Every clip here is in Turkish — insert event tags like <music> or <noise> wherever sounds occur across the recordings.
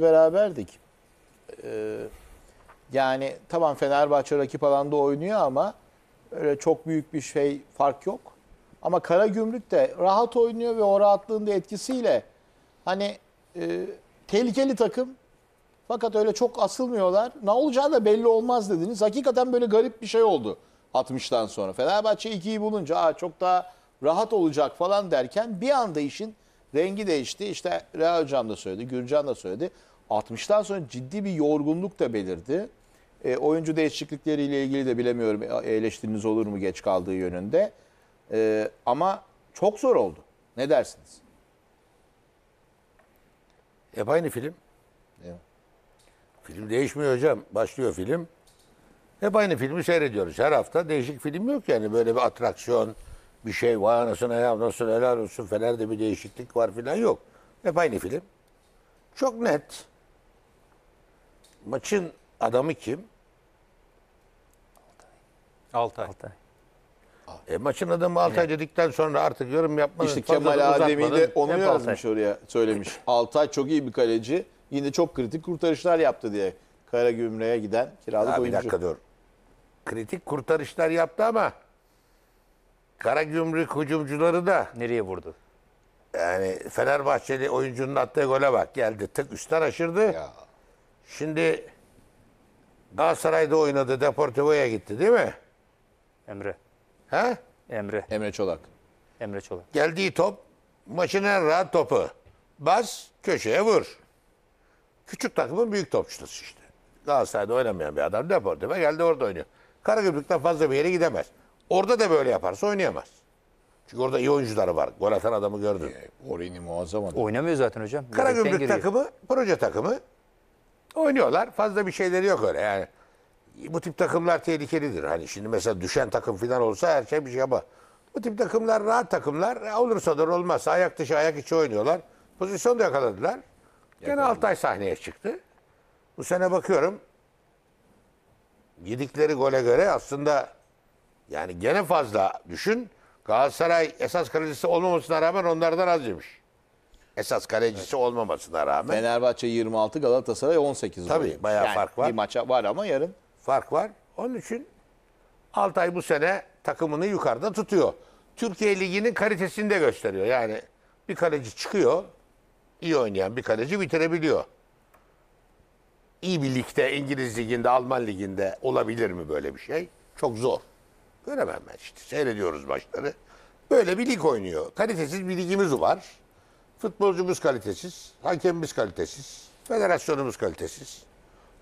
beraberdik. Ee, yani tamam Fenerbahçe rakip alanda oynuyor ama öyle çok büyük bir şey fark yok. Ama Kara Gümrük de rahat oynuyor ve o rahatlığın da etkisiyle hani e, tehlikeli takım fakat öyle çok asılmıyorlar. Ne olacağı da belli olmaz dediniz. Hakikaten böyle garip bir şey oldu 60'tan sonra. Fenerbahçe 2'yi bulunca Aa, çok daha rahat olacak falan derken bir anda işin rengi değişti. İşte Reha Hocam da söyledi, Gürcan da söyledi. 60'tan sonra ciddi bir yorgunluk da belirdi. E, oyuncu değişiklikleriyle ilgili de bilemiyorum e, eleştiriniz olur mu geç kaldığı yönünde. E, ama çok zor oldu. Ne dersiniz? Hep aynı film. Evet. Film değişmiyor hocam. Başlıyor film. Hep aynı filmi seyrediyoruz. Her hafta değişik film yok yani. Böyle bir atraksiyon, bir şey var anasına ya nasıl helal olsun Fener'de bir değişiklik var filan yok. Hep aynı film. Çok net. Maçın adamı kim? Altay. Altay. E, maçın adamı Altay dedikten sonra artık yorum yapmanın İşte Kemal Ademi de onu Hep yazmış Altay. oraya söylemiş. <clears throat> Altay çok iyi bir kaleci. Yine çok kritik kurtarışlar yaptı diye. Karagümrük'e giden kiralık Aa, bir dakika dur. Kritik kurtarışlar yaptı ama kara gümrük hücumcuları da Nereye vurdu? yani Fenerbahçeli oyuncunun attığı gole bak geldi tık üstten aşırdı. Ya. Şimdi Galatasaray'da oynadı, Deportivo'ya gitti değil mi? Emre. He? Emre. Emre Çolak. Emre Çolak. Geldiği top maçın en rahat topu. Bas, köşeye vur. Küçük takımın büyük topçusu işte. Galatasaray'da oynamayan bir adam Deportivo'ya geldi orada oynuyor. Karagümrük'ten fazla bir yere gidemez. Orada da böyle yaparsa oynayamaz. Çünkü orada iyi oyuncuları var. Gol atan adamı gördün. Ee, Orini muazzam adam. Oynamıyor zaten hocam. Karagümrük takımı, proje takımı Oynuyorlar. Fazla bir şeyleri yok öyle yani. Bu tip takımlar tehlikelidir. Hani şimdi mesela düşen takım falan olsa her şey bir şey ama bu tip takımlar rahat takımlar. E, olursa da olmazsa ayak dışı ayak içi oynuyorlar. Pozisyon da yakaladılar. Gene Altay sahneye çıktı. Bu sene bakıyorum yedikleri gole göre aslında yani gene fazla düşün. Galatasaray esas kalecisi olmamasına rağmen onlardan az yemiş esas kalecisi olmamasına rağmen Fenerbahçe 26, Galatasaray 18 Tabii, oluyor. bayağı Yani fark var. Bir maça var ama yarın. fark var. Onun için Altay bu sene takımını yukarıda tutuyor. Türkiye Ligi'nin kalitesini de gösteriyor. Yani bir kaleci çıkıyor, iyi oynayan bir kaleci bitirebiliyor. İyi bir ligde, İngiliz Ligi'nde, Alman Ligi'nde olabilir mi böyle bir şey? Çok zor. Göremem ben işte. Seyrediyoruz maçları. Böyle bir lig oynuyor. Kalitesiz bir ligimiz var. Futbolcumuz kalitesiz, hakemimiz kalitesiz, federasyonumuz kalitesiz,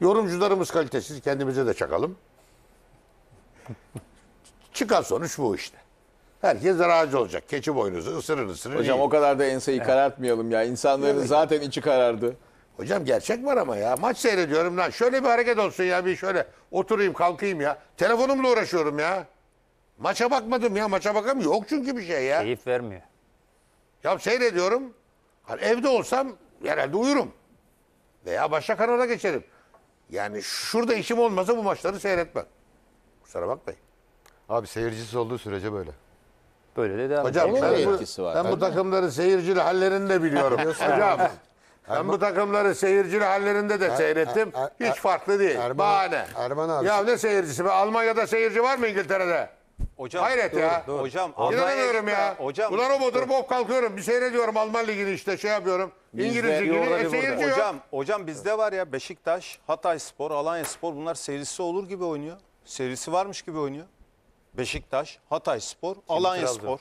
yorumcularımız kalitesiz, kendimize de çakalım. <laughs> Çıkan sonuç bu işte. Herkes razı olacak. Keçi boynuzu ısırır ısırır. Hocam iyi. o kadar da enseyi karartmayalım ya. İnsanların evet. zaten içi karardı. Hocam gerçek var ama ya. Maç seyrediyorum lan. Şöyle bir hareket olsun ya. Bir şöyle oturayım kalkayım ya. Telefonumla uğraşıyorum ya. Maça bakmadım ya. Maça bakamıyorum. Yok çünkü bir şey ya. Keyif vermiyor. Ya seyrediyorum. Hani evde olsam herhalde uyurum. Veya başka kanala geçerim. Yani şurada işim olmasa bu maçları seyretmem. Kusura bakmayın. Abi seyircisiz olduğu sürece böyle. Böyle de devam Hocam ben, bu, var. ben bu takımları seyircili hallerini de biliyorum. Hocam ben bu takımları seyircili hallerinde de er- seyrettim. Er- er- Hiç farklı değil. Erman- Bahane. Erman abi- Ya ne seyircisi? be? Almanya'da seyirci var mı İngiltere'de? Hocam, Hayret dur, ya. Dur. Hocam, İnanamıyorum ya. Hocam, Ulan o budur, hop kalkıyorum. Bir seyrediyorum Alman Ligi'ni işte şey yapıyorum. İngiliz Bizde, Ligi'ni e, yok. Hocam, hocam bizde var ya Beşiktaş, Hatay Spor, Alanya Spor bunlar serisi olur gibi oynuyor. Serisi varmış gibi oynuyor. Beşiktaş, Hatay Spor, Şimdi Alanya Trabzon. Spor.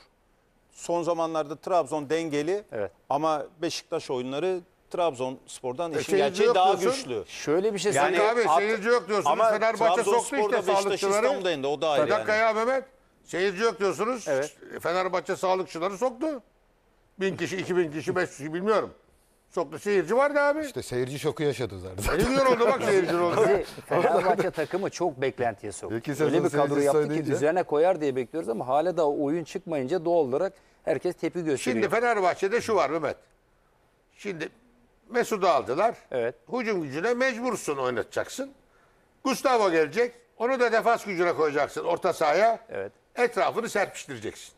Son zamanlarda Trabzon dengeli evet. ama Beşiktaş oyunları Trabzon Spordan. e, işin gerçeği daha güçlü. Şöyle bir şey yani, yani abi seyirci yok diyorsun. Ama Fenerbahçe soktu işte sağlıkçıları. Beşiktaş İstanbul'da o da ayrı Sadak yani. Kaya Mehmet. Seyirci yok diyorsunuz. Evet. Fenerbahçe sağlıkçıları soktu. Bin kişi, iki bin kişi, beş kişi bilmiyorum. Soktu seyirci vardı abi. İşte seyirci şoku yaşadı zaten. Ne diyor oldu bak seyirci oldu. Fenerbahçe takımı çok beklentiye soktu. İki Öyle bir kadro seyirci yaptı ki söyleyince- düzene koyar diye bekliyoruz ama hala da oyun çıkmayınca doğal olarak herkes tepi gösteriyor. Şimdi Fenerbahçe'de şu var Mehmet. Şimdi Mesut'u aldılar. Evet. Hücum gücüne mecbursun oynatacaksın. Gustavo gelecek. Onu da defans gücüne koyacaksın orta sahaya. Evet etrafını serpiştireceksin.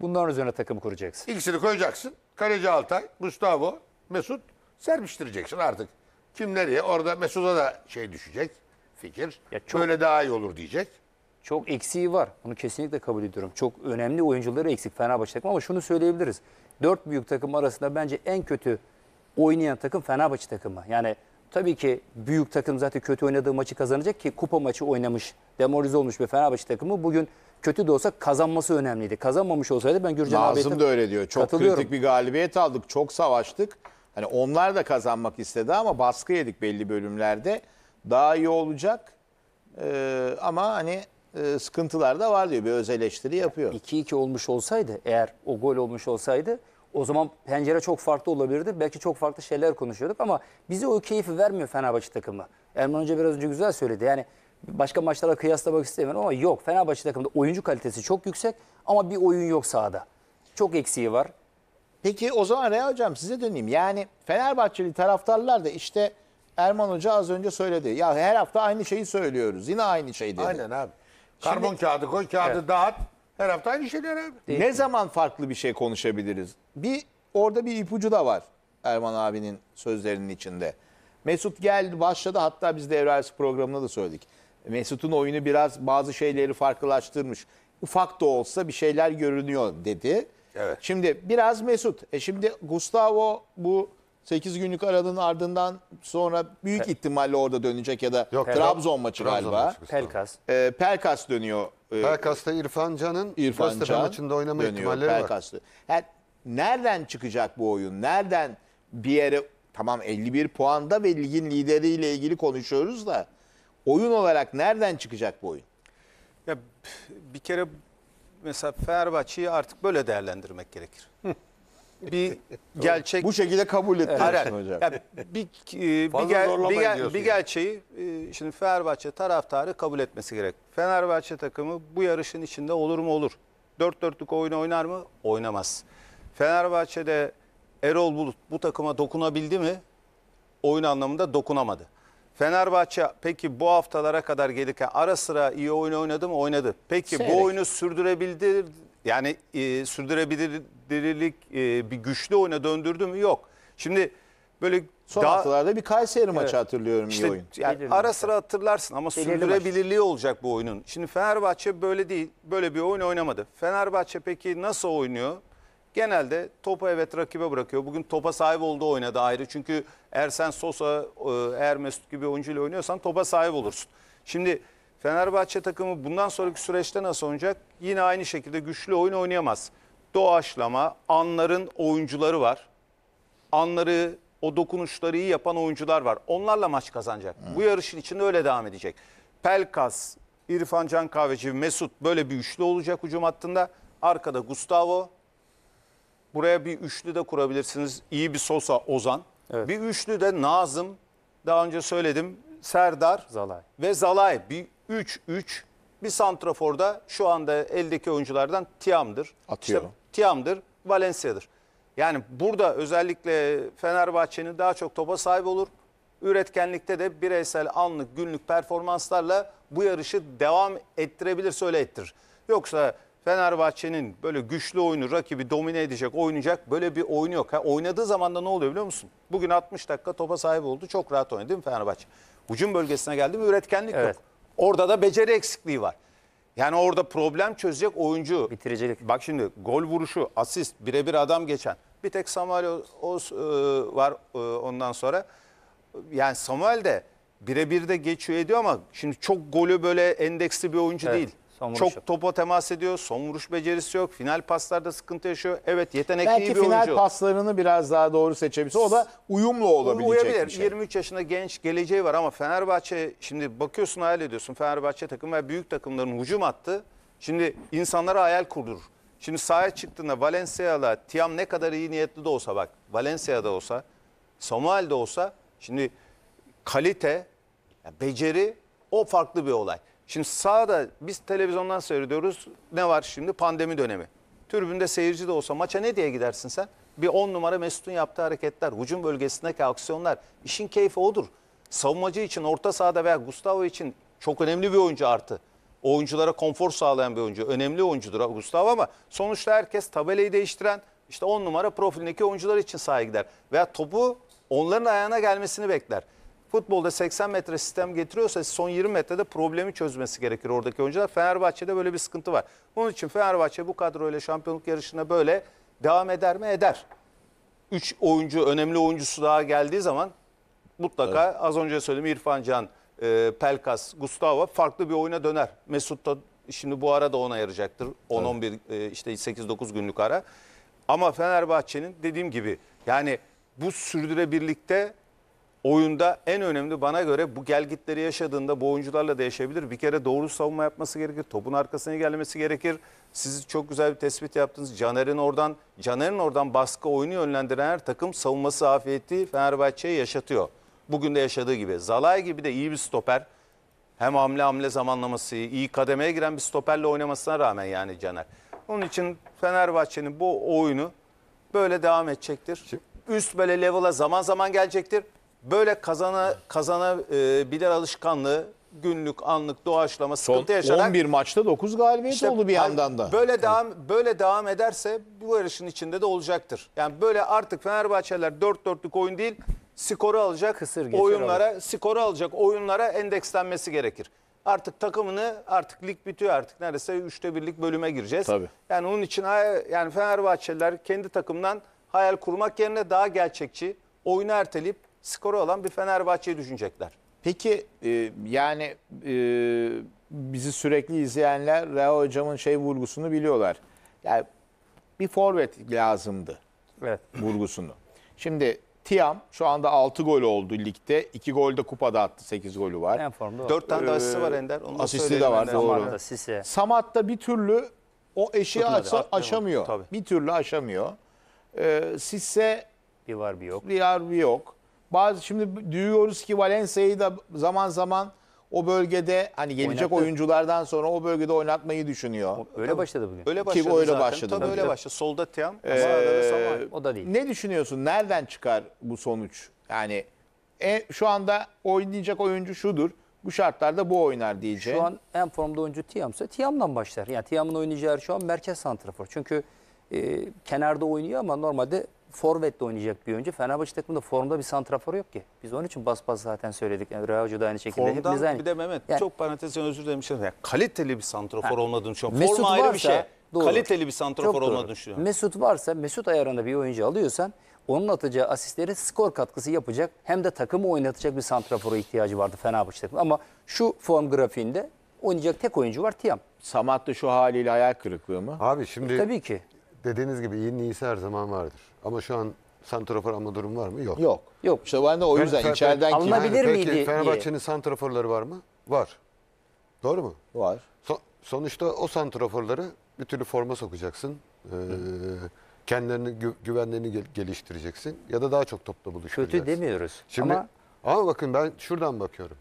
Bundan üzerine takım kuracaksın. İkisini koyacaksın. Kaleci Altay, Gustavo, Mesut serpiştireceksin artık. Kim nereye? Orada Mesut'a da şey düşecek fikir. Ya çok, Böyle daha iyi olur diyecek. Çok eksiği var. Bunu kesinlikle kabul ediyorum. Çok önemli oyuncuları eksik Fenerbahçe takımı. ama şunu söyleyebiliriz. Dört büyük takım arasında bence en kötü oynayan takım Fenerbahçe takımı. Yani tabii ki büyük takım zaten kötü oynadığı maçı kazanacak ki kupa maçı oynamış, demoralize olmuş bir Fenerbahçe takımı bugün kötü de olsa kazanması önemliydi. Kazanmamış olsaydı ben Gürcan abiye Nazım da öyle diyor. Çok kritik bir galibiyet aldık. Çok savaştık. Hani onlar da kazanmak istedi ama baskı yedik belli bölümlerde. Daha iyi olacak. Ee, ama hani e, sıkıntılar da var diyor. Bir öz eleştiri yapıyor. 2-2 olmuş olsaydı eğer o gol olmuş olsaydı o zaman pencere çok farklı olabilirdi. Belki çok farklı şeyler konuşuyorduk ama bize o keyfi vermiyor Fenerbahçe takımı. Erman Hoca biraz önce güzel söyledi. Yani başka maçlara kıyaslamak istemiyorum ama yok. Fenerbahçe takımında oyuncu kalitesi çok yüksek ama bir oyun yok sahada. Çok eksiği var. Peki o zaman Reha Hocam size döneyim. Yani Fenerbahçeli taraftarlar da işte Erman Hoca az önce söyledi. Ya her hafta aynı şeyi söylüyoruz. Yine aynı şey dedi. Aynen abi. Karbon Şimdi- kağıdı koy, kağıdı Evet. dağıt. Her hafta aynı şeyler abi. Ne zaman farklı bir şey konuşabiliriz? Bir orada bir ipucu da var Erman abinin sözlerinin içinde. Mesut geldi başladı hatta biz de Evrels programında da söyledik. Mesut'un oyunu biraz bazı şeyleri farklılaştırmış. Ufak da olsa bir şeyler görünüyor dedi. Evet. Şimdi biraz Mesut. E şimdi Gustavo bu 8 günlük aranın ardından sonra büyük Pe ihtimalle orada dönecek ya da Yok, Trabzon maçı Trabzon galiba. Maçı Pelkas. E, Pelkas dönüyor. E, Pelkas'ta İrfan Can'ın İrfan Can maçında oynama dönüyor, ihtimalleri Pelkas'ta. var. E, yani nereden çıkacak bu oyun? Nereden bir yere tamam 51 puanda ve ligin lideriyle ilgili konuşuyoruz da oyun olarak nereden çıkacak bu oyun? Ya bir kere mesela Fenerbahçe'yi artık böyle değerlendirmek gerekir. bir <laughs> gerçek bu şekilde kabul ettin evet. hocam. Yani bir e, bir, ger, bir, ger, bir gerçeği e, şimdi Fenerbahçe taraftarı kabul etmesi gerek. Fenerbahçe takımı bu yarışın içinde olur mu olur. Dört dörtlük oyunu oynar mı? Oynamaz. Fenerbahçe'de Erol Bulut bu takıma dokunabildi mi? Oyun anlamında dokunamadı. Fenerbahçe peki bu haftalara kadar gelirken ara sıra iyi oyun oynadı mı? Oynadı. Peki Seyrek. bu oyunu sürdürebildi, yani e, sürdürebilirlik e, bir güçlü oyuna döndürdü mü? Yok. Şimdi böyle son daha, haftalarda bir Kayseri evet, maçı hatırlıyorum işte, iyi oyun. Yani ara sıra şey. hatırlarsın ama Belirli sürdürebilirliği maç. olacak bu oyunun. Şimdi Fenerbahçe böyle değil. Böyle bir oyun oynamadı. Fenerbahçe peki nasıl oynuyor? Genelde topu evet rakibe bırakıyor. Bugün topa sahip oldu oynadı ayrı. Çünkü Ersen Sosa e, eğer Mesut gibi oyuncuyla oynuyorsan topa sahip olursun. Şimdi Fenerbahçe takımı bundan sonraki süreçte nasıl oynayacak? Yine aynı şekilde güçlü oyun oynayamaz. Doğaçlama, anların oyuncuları var. Anları, o dokunuşları iyi yapan oyuncular var. Onlarla maç kazanacak. Hı. Bu yarışın içinde öyle devam edecek. Pelkas, İrfan Can Kahveci, Mesut böyle bir üçlü olacak hücum hattında. Arkada Gustavo, Buraya bir üçlü de kurabilirsiniz. İyi bir Sosa, Ozan. Evet. Bir üçlü de Nazım, daha önce söyledim, Serdar Zalay. ve Zalay. Bir 3-3. Bir santraforda şu anda eldeki oyunculardan Tiam'dır. Atıyor. İşte, Tiam'dır, Valencia'dır. Yani burada özellikle Fenerbahçe'nin daha çok topa sahip olur. Üretkenlikte de bireysel anlık günlük performanslarla bu yarışı devam ettirebilir, söyle ettirir. Yoksa Fenerbahçe'nin böyle güçlü oyunu rakibi domine edecek, oynayacak böyle bir oyunu yok. Ha, oynadığı zaman da ne oluyor biliyor musun? Bugün 60 dakika topa sahip oldu. Çok rahat oynadı değil mi Fenerbahçe? Hücum bölgesine geldi mi üretkenlik evet. yok. Orada da beceri eksikliği var. Yani orada problem çözecek oyuncu. Bitiricilik. Bak şimdi gol vuruşu, asist, birebir adam geçen. Bir tek Samuel Oz e, var e, ondan sonra. Yani Samuel de birebir de geçiyor ediyor ama şimdi çok golü böyle endeksli bir oyuncu evet. değil. Son çok yok. topa temas ediyor. Son vuruş becerisi yok. Final paslarda sıkıntı yaşıyor. Evet yetenekli Belki bir oyuncu. Belki final paslarını biraz daha doğru seçebilse o da uyumlu olabilecek Uyabilir. bir şey. 23 yaşında genç geleceği var ama Fenerbahçe şimdi bakıyorsun hayal ediyorsun. Fenerbahçe takım ve büyük takımların hücum attı. Şimdi insanlara hayal kurdur. Şimdi sahaya çıktığında Valencia'la Tiam ne kadar iyi niyetli de olsa bak Valencia'da olsa Somal'da olsa şimdi kalite, beceri o farklı bir olay. Şimdi sağda biz televizyondan seyrediyoruz. Ne var şimdi? Pandemi dönemi. Türbünde seyirci de olsa maça ne diye gidersin sen? Bir on numara Mesut'un yaptığı hareketler, hücum bölgesindeki aksiyonlar. işin keyfi odur. Savunmacı için, orta sahada veya Gustavo için çok önemli bir oyuncu artı. Oyunculara konfor sağlayan bir oyuncu. Önemli oyuncudur Gustavo ama sonuçta herkes tabelayı değiştiren, işte on numara profilindeki oyuncular için sahaya gider. Veya topu onların ayağına gelmesini bekler futbolda 80 metre sistem getiriyorsa son 20 metrede problemi çözmesi gerekir oradaki oyuncular. Fenerbahçe'de böyle bir sıkıntı var. Bunun için Fenerbahçe bu kadroyla şampiyonluk yarışına böyle devam eder mi? Eder. 3 oyuncu, önemli oyuncusu daha geldiği zaman mutlaka evet. az önce söyledim İrfan Can, e, Pelkas, Gustavo farklı bir oyuna döner. Mesut da şimdi bu ara da ona yarayacaktır. 10-11 evet. E, işte 8-9 günlük ara. Ama Fenerbahçe'nin dediğim gibi yani bu sürdürebilirlikte oyunda en önemli bana göre bu gelgitleri yaşadığında bu oyuncularla da yaşayabilir. Bir kere doğru savunma yapması gerekir. Topun arkasına gelmesi gerekir. Siz çok güzel bir tespit yaptınız. Caner'in oradan Caner'in oradan baskı oyunu yönlendiren her takım savunması afiyeti Fenerbahçe'ye yaşatıyor. Bugün de yaşadığı gibi. Zalay gibi de iyi bir stoper. Hem hamle hamle zamanlaması iyi, iyi kademeye giren bir stoperle oynamasına rağmen yani Caner. Onun için Fenerbahçe'nin bu oyunu böyle devam edecektir. Üst böyle level'a zaman zaman gelecektir böyle kazana kazanabilir e, alışkanlığı günlük anlık doğaçlama Son sıkıntı yaşarak 11 maçta 9 galibiyet İşte oldu bir yandan da. Böyle devam böyle devam ederse bu yarışın içinde de olacaktır. Yani böyle artık Fenerbahçeliler 4-4'lük oyun değil, skoru alacak Kısır geçer oyunlara, skoru alacak oyunlara endekslenmesi gerekir. Artık takımını artık lig bitiyor artık neredeyse üçte birlik bölüme gireceğiz. Tabii. Yani onun için hay- yani Fenerbahçeliler kendi takımdan hayal kurmak yerine daha gerçekçi oyunu erteleyip skoru olan bir Fenerbahçe'yi düşünecekler. Peki e, yani e, bizi sürekli izleyenler Reha Hocam'ın şey vurgusunu biliyorlar. Yani bir forvet lazımdı evet. vurgusunu. Şimdi Tiam şu anda 6 gol oldu ligde. 2 gol de kupada attı. 8 golü var. En formda 4 tane de asisti var ee, Ender. Onu asisti de var doğru. Samat da bir türlü o eşiği aşsa, aşamıyor. Tabii. Bir türlü aşamıyor. Ee, Sisse bir var bir yok. Bir var bir yok. Bazı şimdi duyuyoruz ki Valencia'yı da zaman zaman o bölgede hani gelecek Oynattı. oyunculardan sonra o bölgede oynatmayı düşünüyor. O- Öyle başladı bugün. Öyle başladı öyle zaten. başladı Tabii bugün. öyle başladı. Solda Tiam, sağda ee, O da değil. Ne düşünüyorsun? Nereden çıkar bu sonuç? Yani e, şu anda oynayacak oyuncu şudur. Bu şartlarda bu oynar diyeceğim. Şu an en formda oyuncu Tiam'sa Tiam'dan başlar. Yani Tiam'ın oynayacağı şu an merkez santrafor. Çünkü e, kenarda oynuyor ama normalde forvetle oynayacak bir oyuncu. Fenerbahçe takımında formda bir santrafor yok ki. Biz onun için bas bas zaten söyledik. Yani Real Hoca da aynı şekilde. Formdan Hepimiz aynı. bir de Mehmet yani, çok parantezden özür dilerim. Şey yani kaliteli bir santrafor ha. olmadığını düşünüyorum. Mesut Forma varsa, ayrı bir şey. Doğru. Kaliteli bir santrafor çok olmadığını doğru. düşünüyorum. Mesut varsa Mesut ayarında bir oyuncu alıyorsan onun atacağı asistleri skor katkısı yapacak. Hem de takımı oynatacak bir santrafora ihtiyacı vardı Fenerbahçe takımı. Ama şu form grafiğinde oynayacak tek oyuncu var Tiam. da şu haliyle ayak kırıklığı mı? Abi şimdi... E, tabii ki dediğiniz gibi iyi iyisi her zaman vardır. Ama şu an santrafor alma durumu var mı? Yok. Yok. Yok. İşte ben de o yüzden Fener- içeriden kim? Alınabilir Yani peki, Fenerbahçe'nin santraforları var mı? Var. Doğru mu? Var. So- sonuçta o santraforları bir türlü forma sokacaksın. Ee, kendilerini gü- güvenlerini geliştireceksin ya da daha çok topla buluşturacaksın. Kötü demiyoruz. Şimdi ama, ama bakın ben şuradan bakıyorum.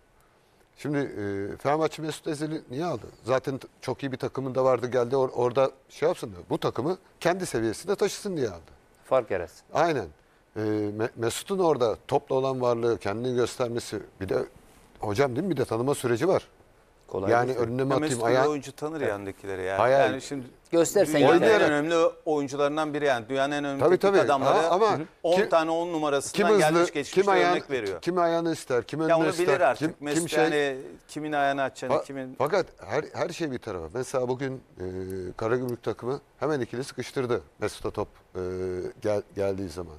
Şimdi e, Fenerbahçe Mesut Özil'i niye aldı? Zaten çok iyi bir takımın da vardı geldi or orada şey yapsın diye. Bu takımı kendi seviyesinde taşısın diye aldı. Fark yaratsı. Aynen. E, Me Mesut'un orada topla olan varlığı, kendini göstermesi bir de hocam değil mi bir de tanıma süreci var. Kolay yani değil. önüne mi atayım? Ayağ... oyuncu tanır evet. yandakileri yani. Hayal. Yani şimdi Göster sen dünyanın en önemli oyuncularından biri yani. Dünyanın en önemli tabii, tabii. adamları ha, ama 10 kim, tane 10 numarasından kim hızlı, gelmiş geçmiş kim ayağını, örnek veriyor. Kim ayağını ister, kim önüne ya onu Bilir artık. Kim, kim şey, yani kimin ayağını açacağını, fa, kimin... Fakat her, her şey bir tarafa. Mesela bugün e, Karagümrük takımı hemen ikili sıkıştırdı Mesut'a top e, gel, geldiği zaman.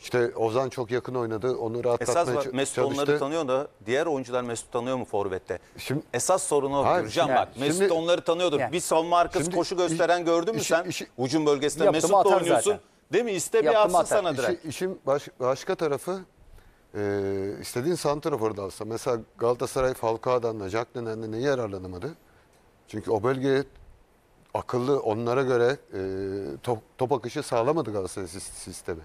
İşte Ozan çok yakın oynadı. Onu rahatlatmaya Esas çalıştı. Mesut onları tanıyor da diğer oyuncular Mesut tanıyor mu forvette? Şimdi, Esas sorunu o. Hayır, Gürcan yani, bak Mesut şimdi- onları tanıyordur. Yani. Bir savunma arkası Şimdi koşu gösteren gördün mü işi- sen? işi- Ucun bölgesinde Mesut da oynuyorsun. zaten. Değil mi? İste bir Yaptım, atsın atar. sana direkt. İşi- işin baş- başka tarafı e, istediğin santrafor da alsa. Mesela Galatasaray Falcao'dan da Jack Nenen'den niye yararlanamadı? Çünkü o bölgeye akıllı onlara göre e, top, top akışı sağlamadı Galatasaray sistemi.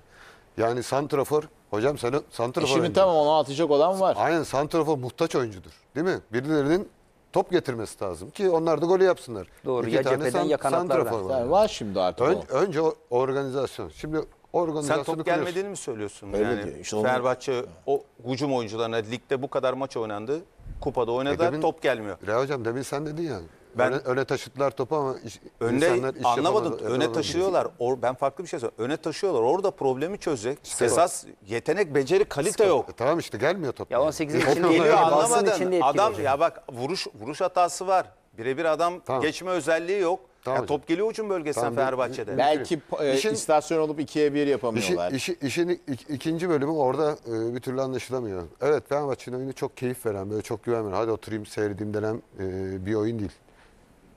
Yani santrafor hocam sen santrafor. şimdi tamam onu atacak olan var. Aynen santrafor muhtaç oyuncudur. Değil mi? Birilerinin top getirmesi lazım ki onlar da golü yapsınlar. Doğru İki ya tane cepheden ya kanatlardan. Var, yani. var şimdi artık Ön, o. Önce organizasyon. Şimdi organizasyonu Sen top gelmediğini mi söylüyorsun? Öyle yani diyor. İşte Fenerbahçe o hücum oyuncularına ligde bu kadar maç oynandı. Kupada oynadı e top gelmiyor. Ya hocam demin sen dedin ya ben öne, öne taşıttılar topu ama iş, önde, insanlar iş anlamadım. Yapamaz, öne taşıyorlar. Or, ben farklı bir şey söylüyorum. Öne taşıyorlar. Orada problemi çözecek. İşte Esas yetenek, beceri, kalite Sıkı. yok. E, tamam işte gelmiyor top. Ya 18'in <laughs> içinde geliyor anlamadın. adam olacak. ya bak vuruş vuruş hatası var. Birebir adam tamam. geçme özelliği yok. Tamam. Ya top geliyor ucun bölgesinden tamam. Fenerbahçe'de. Belki e, işin, istasyon olup ikiye bir yapamıyorlar. Işi, işi, işin ikinci bölümü orada e, bir türlü anlaşılamıyor. Evet Fenerbahçe'nin oyunu çok keyif veren, böyle çok güven veren. Hadi oturayım seyredeyim denen e, bir oyun değil.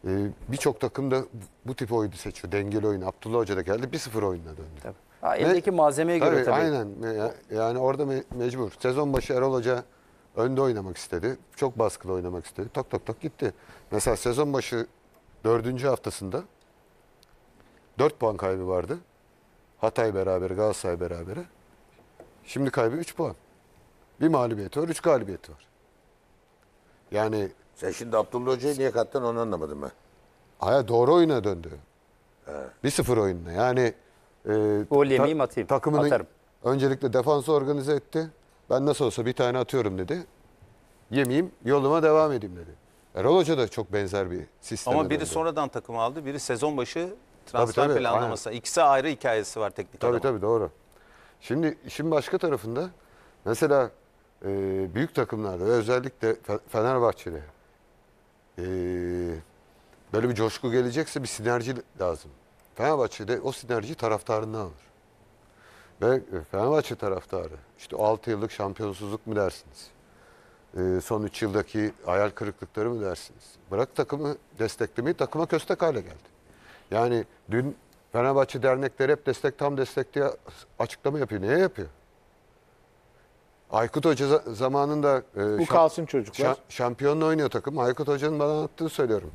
Ee, Birçok takım da bu tip oyunu seçiyor. Dengeli oyun. Abdullah Hoca da geldi 1-0 oyununa döndü. Tabii. Ha, eldeki Ve, malzemeye tabii, göre tabii. Aynen. Yani orada me mecbur. Sezon başı Erol Hoca önde oynamak istedi. Çok baskılı oynamak istedi. Tok tok tok gitti. Mesela sezon başı dördüncü haftasında dört puan kaybı vardı. Hatay beraber, Galatasaray berabere. Şimdi kaybı üç puan. Bir mağlubiyeti var, üç galibiyeti var. Yani sen şimdi Abdullah Hoca'yı niye kattın onu anlamadım ben. Aya doğru oyuna döndü. Bir sıfır oyununa. Yani e, Gol yemeyeyim atayım. Takımının Atarım. öncelikle defansı organize etti. Ben nasıl olsa bir tane atıyorum dedi. Yemeyeyim, yoluma devam edeyim dedi. Erol Hoca da çok benzer bir sistem. Ama biri döndü. sonradan takımı aldı, biri sezon başı transfer Tabii, tabii, planlaması. İkisi ayrı hikayesi var teknik Tabii adamın. tabii doğru. Şimdi işin başka tarafında mesela e, büyük takımlarda özellikle Fe- Fenerbahçe'de e, böyle bir coşku gelecekse bir sinerji lazım. Fenerbahçe'de o sinerji taraftarından alır. Ve e, Fenerbahçe taraftarı işte 6 yıllık şampiyonsuzluk mu dersiniz? E, son 3 yıldaki hayal kırıklıkları mı dersiniz? Bırak takımı desteklemeyi takıma köstek hale geldi. Yani dün Fenerbahçe dernekleri hep destek tam destek diye açıklama yapıyor. Niye yapıyor? Aykut Hoca zamanında e, Bu kalsın çocuklar. şa- şampiyonla oynuyor takım. Aykut Hoca'nın bana anlattığını söylüyorum.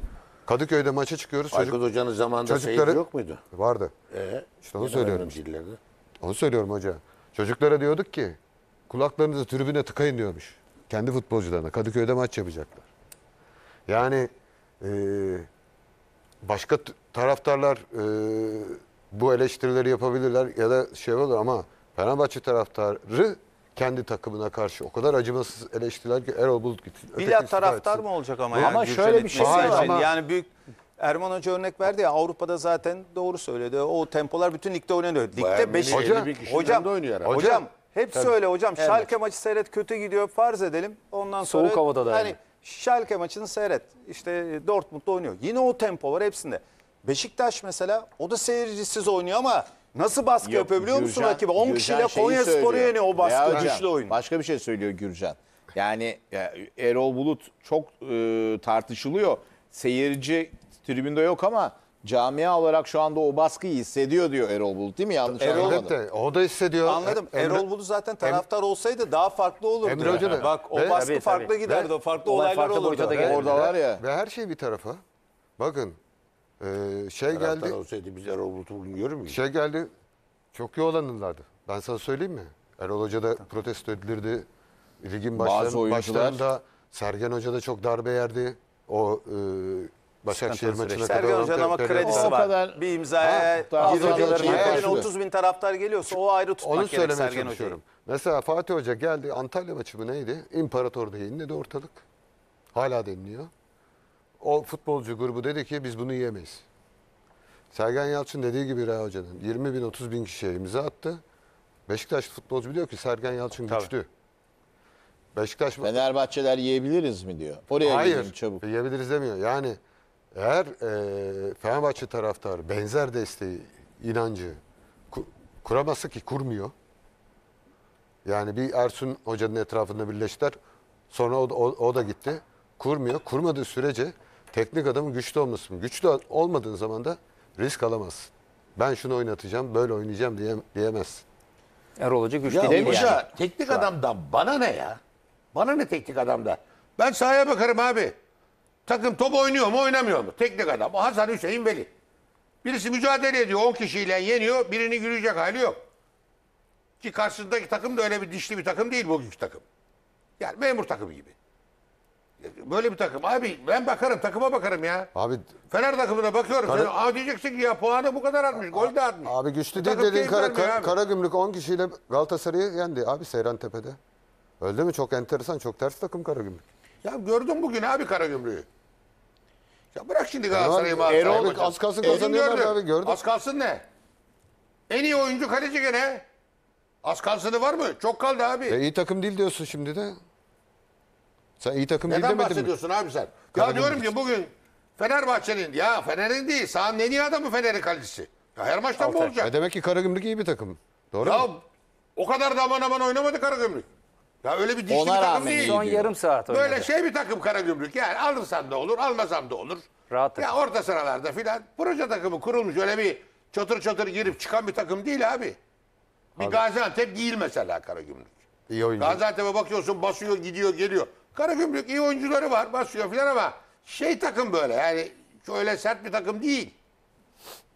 Kadıköy'de maça çıkıyoruz. Çocuk Aykut Hoca'nın zamanında çocukları- yok muydu? vardı. Ee, İşte onu söylüyorum. Öğrencilerde. Onu söylüyorum hoca. Çocuklara diyorduk ki kulaklarınızı tribüne tıkayın diyormuş. Kendi futbolcularına. Kadıköy'de maç yapacaklar. Yani e, başka taraftarlar e, bu eleştirileri yapabilirler ya da şey olur ama Fenerbahçe taraftarı kendi takımına karşı o kadar acımasız eleştiriler ki Erol Bulut gitti. Bila taraftar mı olacak ama? ama Gürcan şöyle bir şey var. Ama... Yani büyük Erman Hoca örnek verdi ya Avrupa'da zaten doğru söyledi. O tempolar bütün ligde oynanıyor. Ligde 5 hocam, hocam, hocam, hocam hepsi tabii. öyle hocam. Evet. Şalke maçı seyret kötü gidiyor farz edelim. Ondan sonra Soğuk havada da yani. yani. Şalke maçını seyret. İşte e, Dortmund'da oynuyor. Yine o tempo var hepsinde. Beşiktaş mesela o da seyircisiz oynuyor ama Nasıl baskı Yok, yapıyor biliyor musun rakibe? rakibi? 10 kişiyle Konya Spor'u söylüyor. o baskı hocam, güçlü oyun. Başka bir şey söylüyor Gürcan. Yani ya, e, Erol Bulut çok e, tartışılıyor. Seyirci tribünde yok ama camia olarak şu anda o baskıyı hissediyor diyor Erol Bulut değil mi? Yanlış anlamadım. Elbette. O da hissediyor. Anladım. Emre- Erol Bulut zaten taraftar olsaydı daha farklı olurdu. Emre Hoca da- Bak o Ve- baskı Tabii, tabii. farklı giderdi. Ve- Farklı olaylar farklı olurdu. Oradalar ya. Ve her şey bir tarafa. Bakın ee, şey geldi. olsaydı biz Erol Bulut'u bugün görür müyüz? Şey geldi. Çok iyi olanlardı. Ben sana söyleyeyim mi? Erol Hoca da protesto edilirdi. Ligin başlarında, oyuncular- başlarında Sergen Hoca da çok darbe yerdi. O e, Başakşehir maçına kadar. Sergen olan Hoca'nın ama kredisi var. kadar- Bir imzaya daha 30 şey bin taraftar geliyorsa o ayrı tutmak Onu gerek Sergen Hoca'yı. çalışıyorum. Mesela Fatih Hoca geldi Antalya maçı mı neydi? İmparator diye inledi ortalık. Hala deniliyor o futbolcu grubu dedi ki biz bunu yiyemeyiz. Sergen Yalçın dediği gibi Ray Hoca'nın 20 bin 30 bin kişiye imza attı. Beşiktaş futbolcu biliyor ki Sergen Yalçın Tabii. güçlü. Beşiktaş Fenerbahçeler yiyebiliriz mi diyor. Oraya Hayır, çabuk. yiyebiliriz demiyor. Yani eğer e, Fenerbahçe taraftarı benzer desteği, inancı kur, kuramazsa ki kurmuyor. Yani bir Ersun Hoca'nın etrafında birleştiler. Sonra o, o, o da gitti. Kurmuyor. Kurmadığı sürece teknik adamın güçlü olması. Güçlü olmadığın zaman da risk alamazsın. Ben şunu oynatacağım, böyle oynayacağım diye, diyemezsin. Erol Hoca güçlü ya, değil hoca, yani. teknik Şu adamdan an. bana ne ya? Bana ne teknik adamda? Ben sahaya bakarım abi. Takım top oynuyor mu oynamıyor mu? Teknik adam. Hasan Hüseyin Veli. Birisi mücadele ediyor 10 kişiyle yeniyor. Birini gülecek hali yok. Ki karşısındaki takım da öyle bir dişli bir takım değil bugünkü takım. Yani memur takımı gibi. Böyle bir takım. Abi ben bakarım takıma bakarım ya. Abi Fener takımına bakıyorum. Kara... Sen, aa diyeceksin ki ya puanı bu kadar artmış. Gol de atmış. Abi güçlü değil dediğin kara, kara, Karagümrük 10 kişiyle Galatasaray'ı yendi. Abi Seyran Tepe'de. Öyle mi? Çok enteresan. Çok ters takım Karagümrük. Ya gördüm bugün abi Karagümrük'ü. Ya bırak şimdi Galatasaray'ı mağazı. Erol az kalsın kazanıyorlar gördüm. abi gördüm. Az kalsın ne? En iyi oyuncu kaleci gene. Az kalsını var mı? Çok kaldı abi. E, iyi takım değil diyorsun şimdi de. Sen iyi takım Neden demedin mi? abi sen? Ya Karagümrük. diyorum ki bugün Fenerbahçe'nin ya Fener'in değil sahanın en iyi adamı Fener'in kalecisi. Ya her maçta mı E olacak? demek ki Karagümrük iyi bir takım. Doğru Ya mu? o kadar da aman aman oynamadı Karagümrük. Ya öyle bir dişli Ona bir takım değil. Son yarım saat oynadı. Böyle şey bir takım Karagümrük. Yani alırsan da olur, almasan da olur. Rahat Ya orta sıralarda filan. Proje takımı kurulmuş öyle bir çatır çatır girip çıkan bir takım değil abi. Bir Gaziantep değil mesela Karagümrük. İyi oyuncu. Gaziantep'e bakıyorsun basıyor, gidiyor, geliyor. Karagümrük iyi oyuncuları var basıyor filan ama şey takım böyle yani öyle sert bir takım değil.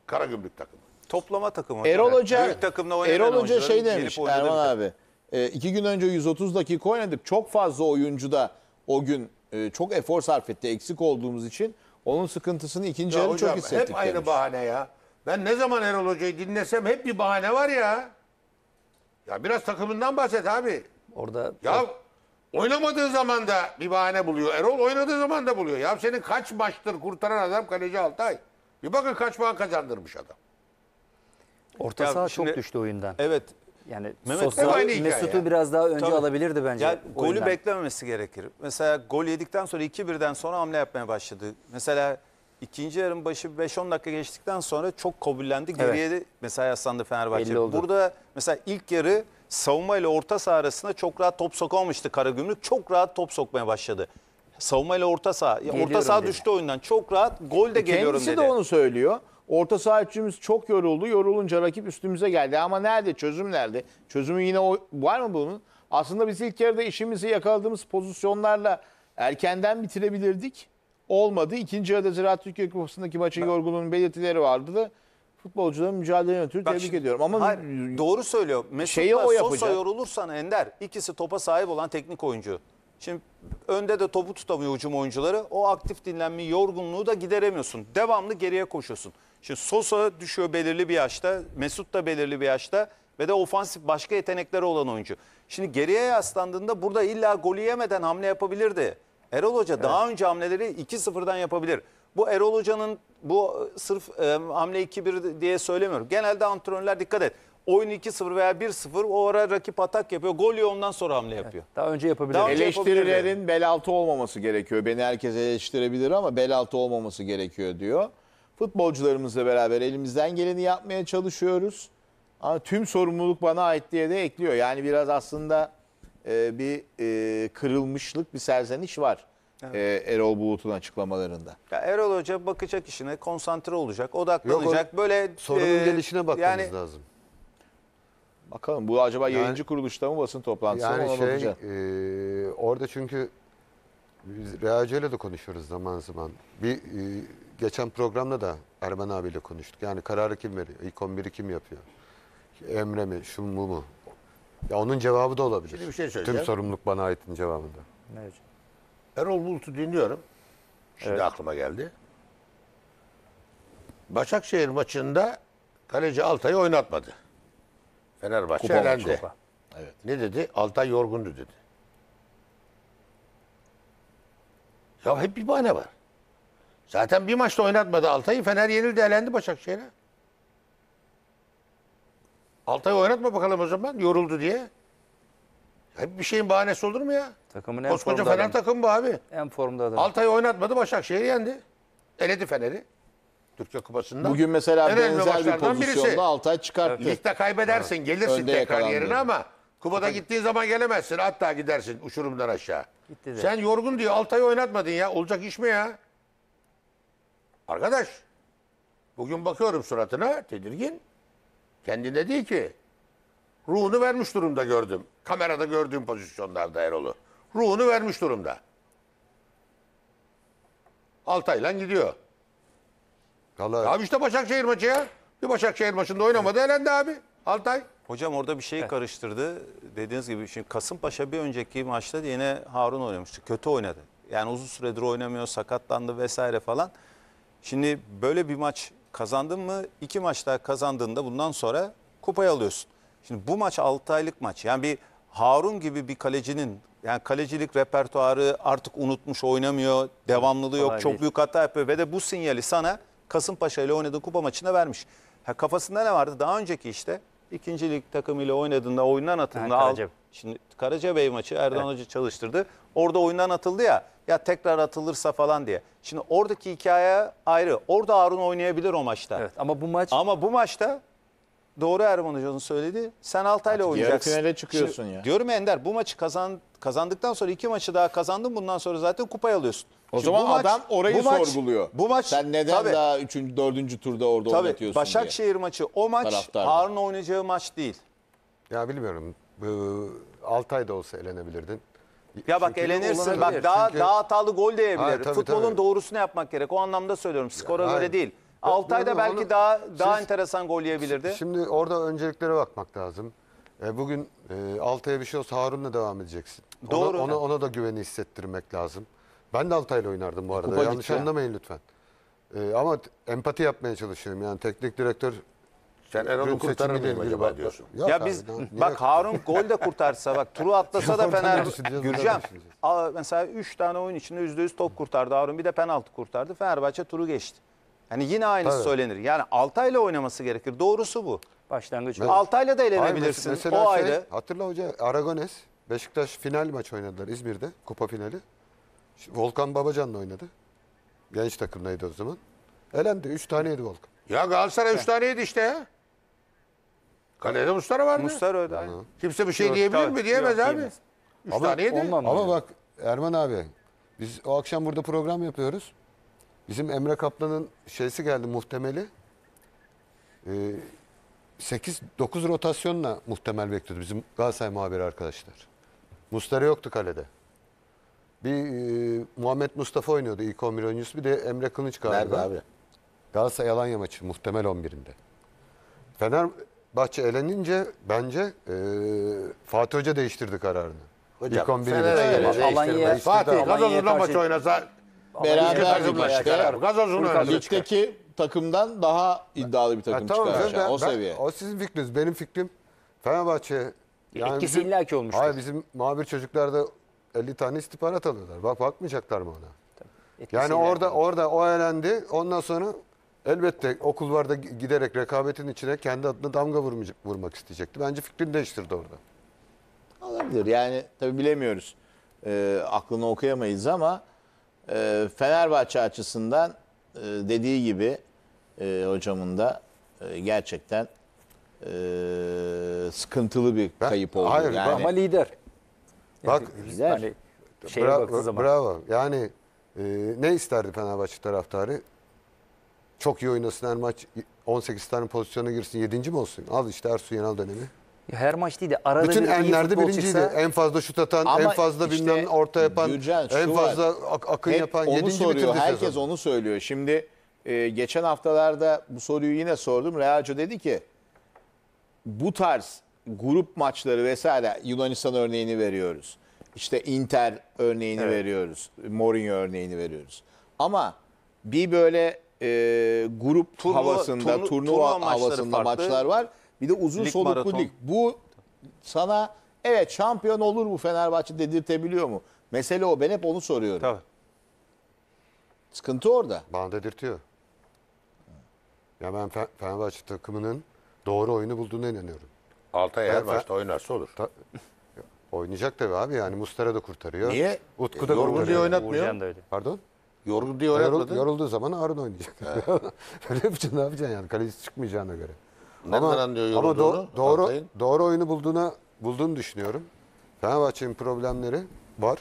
Karagümrük takımı. Toplama takımı. Erol Hoca, Büyük takımla oynayan Erol Hoca şey demiş Erman abi. E, iki gün önce 130 dakika oynadık. Çok fazla oyuncu da o gün e, çok efor sarf etti eksik olduğumuz için. Onun sıkıntısını ikinci yarı çok hissettik Hep aynı bahane ya. Ben ne zaman Erol Hoca'yı dinlesem hep bir bahane var ya. Ya biraz takımından bahset abi. Orada ya Oynamadığı zaman da bir bahane buluyor. Erol oynadığı zaman da buluyor. Ya senin kaç maçtır kurtaran adam kaleci Altay. Bir bakın kaç puan kazandırmış adam. Orta Ya saha şimdi- çok düştü oyundan. Evet. Yani Mehmet, hep Mesut'u ya. biraz daha önce Tabii. alabilirdi bence. Ya golü beklememesi gerekir. Mesela gol yedikten sonra 2-1'den sonra hamle yapmaya başladı. Mesela İkinci yarım başı 5-10 dakika geçtikten sonra çok kabullendi. Geriye de mesela yaslandı Belli Fenerbahçe. Burada mesela ilk yarı savunma ile orta saha arasında çok rahat top sokamamıştı Karagümrük. Çok rahat top sokmaya başladı. Savunma ile orta saha. Geliyorum orta saha dedi. düştü oyundan. Çok rahat gol de e, geliyorum Kendisi dedi. de onu söylüyor. Orta saha üçümüz çok yoruldu. Yorulunca rakip üstümüze geldi. Ama nerede? Çözüm nerede? Çözümü yine o, var mı bunun? Aslında biz ilk yarıda işimizi yakaladığımız pozisyonlarla erkenden bitirebilirdik olmadı. İkinci yarıda Ziraat Türkiye Kupası'ndaki maçın ben... yorgunluğunun belirtileri vardı da futbolcuların mücadele ötürü tebrik şimdi, ediyorum. Ama hayır, doğru söylüyor. Mesut'la Sosa yorulursan Ender ikisi topa sahip olan teknik oyuncu. Şimdi önde de topu tutamıyor hücum oyuncuları. O aktif dinlenme yorgunluğu da gideremiyorsun. Devamlı geriye koşuyorsun. Şimdi Sosa düşüyor belirli bir yaşta. Mesut da belirli bir yaşta. Ve de ofansif başka yetenekleri olan oyuncu. Şimdi geriye yaslandığında burada illa golü yemeden hamle yapabilirdi. Erol Hoca daha önce hamleleri 2-0'dan yapabilir. Bu Erol Hoca'nın bu e, sırf e, hamle 2-1 diye söylemiyorum. Genelde antrenörler dikkat et. Oyun 2-0 veya 1-0 o ara rakip atak yapıyor. Gol yiyor ondan sonra hamle yapıyor. Daha önce yapabilir. Daha önce Eleştirilerin bel altı olmaması gerekiyor. Beni herkes eleştirebilir ama bel altı olmaması gerekiyor diyor. Futbolcularımızla beraber elimizden geleni yapmaya çalışıyoruz. Ama tüm sorumluluk bana ait diye de ekliyor. Yani biraz aslında e, bir e, kırılmışlık, bir serzeniş var. Evet. E, Erol Bulut'un açıklamalarında. Ya Erol Hoca bakacak işine, konsantre olacak, odaklanacak. Yok, böyle sorunun e, gelişine bakmamız yani, lazım. Bakalım bu acaba yani, yayıncı kuruluşta mı basın toplantısı yani mı? Yani şey, e, orada çünkü biz Rea Hoca konuşuyoruz zaman zaman. Bir e, geçen programda da Erman abiyle konuştuk. Yani kararı kim veriyor? İlk 11'i kim yapıyor? Emre mi? Şun mu mu? Ya onun cevabı da olabilir. Şimdi bir şey söyleyeceğim. Tüm sorumluluk bana aitin cevabında. Ne hocam? Erol Bulut'u dinliyorum. Şimdi evet. aklıma geldi. Başakşehir maçında kaleci Altay'ı oynatmadı. Fenerbahçe Kupa elendi. Kupa. Evet. Ne dedi? Altay yorgundu dedi. Ya hep bir bahane var. Zaten bir maçta oynatmadı Altay'ı. Fener yenildi elendi Başakşehir'e. Altay oynatma bakalım o zaman yoruldu diye. Hep bir şeyin bahanesi olur mu ya? Takımın en Koskoca Fener adam. takım bu abi. En formda adam. Altay oynatmadı Başakşehir yendi. Eledi Fener'i. Türkiye Kupası'nda. Bugün mesela En benzer bir maçlardan pozisyonda Altay çıkarttı. Ligde kaybedersin gelirsin Önde tekrar yerine ama Kuba'da gittiğin zaman gelemezsin. Hatta gidersin uçurumdan aşağı. Gitti Sen yorgun diyor Altay oynatmadın ya. Olacak iş mi ya? Arkadaş. Bugün bakıyorum suratına tedirgin. Kendinde değil ki. Ruhunu vermiş durumda gördüm. Kamerada gördüğüm pozisyonlarda Erol'u. Ruhunu vermiş durumda. Altay'la gidiyor. Vallahi... Abi işte Başakşehir maçı ya. Bir Başakşehir maçında oynamadı elendi abi. Altay. Hocam orada bir şey karıştırdı. Dediğiniz gibi şimdi Kasımpaşa bir önceki maçta yine Harun oynamıştı. Kötü oynadı. Yani uzun süredir oynamıyor, sakatlandı vesaire falan. Şimdi böyle bir maç Kazandın mı iki maçta kazandığında bundan sonra kupayı alıyorsun. Şimdi bu maç 6 aylık maç. Yani bir Harun gibi bir kalecinin yani kalecilik repertuarı artık unutmuş oynamıyor. Devamlılığı yok. Aynen. Çok büyük hata yapıyor. Ve de bu sinyali sana Kasımpaşa ile oynadığı kupa maçında vermiş. Ha, kafasında ne vardı? Daha önceki işte ikincilik lig takımıyla oynadığında oyundan atıldığında al, Şimdi Karacabey maçı Erdoğan evet. Hoca çalıştırdı. Orada oyundan atıldı ya. Ya tekrar atılırsa falan diye. Şimdi oradaki hikaye ayrı. Orada Arun oynayabilir o maçta. Evet ama bu maç Ama bu maçta doğru Erman Hoca'nın söyledi. Sen Altay'la oynayacaksın. Yarı finale çıkıyorsun Şimdi, ya. Diyorum ya Ender bu maçı kazan, kazandıktan sonra iki maçı daha kazandın. Bundan sonra zaten kupayı alıyorsun. O Şimdi zaman adam maç, orayı bu maç, sorguluyor. Bu maç sen neden tabii, daha 3. 4. turda orada tabii, oynatıyorsun Başakşehir diye. maçı o maç Taraftarda. Harun oynayacağı maç değil. Ya bilmiyorum. 6 ee, ayda olsa elenebilirdin. Ya bak Çünkü elenirsin. Bak daha Çünkü- daha hatalı gol de Futbolun tabii. doğrusunu yapmak gerek. O anlamda söylüyorum. Skora Ya, göre değil. Ya, 6 ayda belki onu- daha daha Siz- enteresan gol yiyebilirdi. Şimdi orada önceliklere bakmak lazım. E, bugün e, Altay'a bir şey olsa Harun'la devam edeceksin. Doğru. Ona, ona, da güveni hissettirmek lazım. Ben de Altay'la oynardım bu e, arada. Kupa Yanlış gitti. anlamayın lütfen. E, ama empati yapmaya çalışıyorum. Yani teknik direktör sen Erol'u kurtarır mıyım acaba diyorsun. Yok ya abi, biz tamam, bak Harun gol de kurtarsa bak turu atlasa da Fener Gürcan mesela 3 tane oyun içinde %100 top kurtardı Harun bir de penaltı kurtardı. Fenerbahçe turu geçti. Hani yine aynı Tabii. söylenir. Yani Altay'la oynaması gerekir. Doğrusu bu. Başlangıç. Evet. Altay'la da elenebilirsin. Hayır, mesela o şey, ayrı. Hatırla hoca Aragones Beşiktaş final maç oynadılar İzmir'de kupa finali. Volkan Babacan'la oynadı. Genç takımdaydı o zaman. Elendi. 3 taneydi Volkan. Ya Galatasaray 3 taneydi işte ya. Kalede Mustara vardı. Muslera öyle. Kimse bir şey Yok, diyebilir tabii, mi? Diyemez yok, abi. Üç Ama, tane yedi. Ama Ama bak Erman abi biz o akşam burada program yapıyoruz. Bizim Emre Kaplan'ın şeysi geldi muhtemeli. Ee, 8-9 rotasyonla muhtemel bekliyordu bizim Galatasaray muhabiri arkadaşlar. Mustara yoktu kalede. Bir e, Muhammed Mustafa oynuyordu ilk 11 oyuncusu. Bir de Emre Kılıç galiba. Nerede abi? Galatasaray yalan maçı muhtemel 11'inde. Fener Bahçe elenince bence e, Fatih Hoca değiştirdi kararını. Hocam, İlk 11'i Fener'e Fatih Gazoz'la maç oynasa beraber çıkar. Gazoz'un Ligdeki takımdan daha iddialı bir takım ha, tamam, çıkar. Ben, o seviye. Ben, o sizin fikriniz. Benim fikrim Fenerbahçe yani Etkisi bizim, illaki olmuştur. Hayır bizim muhabir çocuklarda 50 tane istihbarat alıyorlar. Bak bakmayacaklar mı ona? Tabii. Etkisi yani orada orada o elendi. Ondan sonra Elbette okullarda giderek rekabetin içine kendi adına damga vurmayacak, vurmak isteyecekti. Bence fikrini değiştirdi orada. Olabilir yani tabi bilemiyoruz. E, aklını okuyamayız ama e, Fenerbahçe açısından e, dediği gibi e, hocamın da e, gerçekten e, sıkıntılı bir ben, kayıp oldu. Hayır, yani. Ama lider. Bak, lider. Hani şeye bravo, zaman. bravo. Yani e, ne isterdi Fenerbahçe taraftarı? Çok iyi oynasın her maç 18 tane pozisyona girsin 7. mi olsun? Al işte Ersun Yenal dönemi. Ya Her maç değil de arada Bütün bir iyi enlerde birinciydi. çıksa. En fazla şut atan, Ama en fazla işte bilmem orta yapan, Gürcan, en fazla ak- akın Hep yapan. onu 7. bitirdi Herkes sezon. onu söylüyor. Şimdi e, geçen haftalarda bu soruyu yine sordum. Realco dedi ki bu tarz grup maçları vesaire Yunanistan örneğini veriyoruz. İşte Inter örneğini veriyoruz. Mourinho örneğini veriyoruz. Ama bir böyle e, grup turnuva, havasında, turnu, turnuva, turnuva havasında farklı. maçlar var. Bir de uzun lig soluklu maraton. lig. Bu sana evet şampiyon olur mu Fenerbahçe dedirtebiliyor mu? Mesele o. Ben hep onu soruyorum. Tabii. Sıkıntı orada. Bana dedirtiyor. Ya ben Fenerbahçe takımının doğru oyunu bulduğuna inanıyorum. Altay her maçta oynarsa olur. Ta oynayacak tabii abi yani Mustara da kurtarıyor. Niye? Utku e, da e, kurtarıyor. Yorgun diye oynatmıyor. Pardon? Yoruldu diye yoruldu yorulduğu zaman Harun oynayacak. <laughs> Öyle yapacaksın ne yapacaksın yani kalecisi çıkmayacağına göre. Nereden anlıyor ama yorulduğunu do- doğru Altay'ın? doğru oyunu bulduğuna bulduğunu düşünüyorum. Fenerbahçe'nin problemleri var.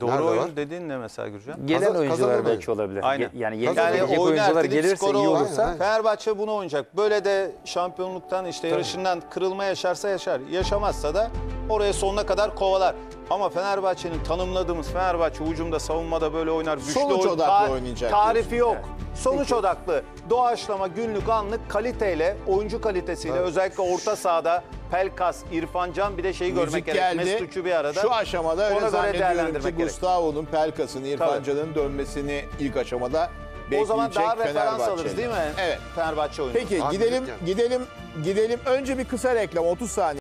Doğru Nerede oyun var? dediğin ne mesela Gürcan? Gelen Kazan- oyuncular kazanılıyor. belki olabilir. Aynen. yani yeni Kazanılıyor. oyuncular gelirse iyi skoru olan- olursa Fenerbahçe bunu oynayacak. Böyle de şampiyonluktan işte yarışından kırılma yaşarsa yaşar. Yaşamazsa da Oraya sonuna kadar kovalar. Ama Fenerbahçe'nin tanımladığımız Fenerbahçe hücumda savunmada böyle oynar. Güçlü Sonuç odaklı ta- oynayacak Tarifi yok. yani. Sonuç Peki. odaklı. Doğaçlama günlük anlık kaliteyle, oyuncu kalitesiyle özellikle orta sahada Pelkas, İrfancan bir de şeyi görmek Müzik gerek. geldi. Mesut bir arada. Şu aşamada öyle Ona göre zannediyorum ki Gustavo'nun, Pelkas'ın, İrfancan'ın dönmesini ilk aşamada bekleyecek O zaman daha referans Fenerbahçe'de. alırız değil mi? Evet. Fenerbahçe oyunu. Peki gidelim, gidelim, gidelim. Önce bir kısa reklam 30 saniye.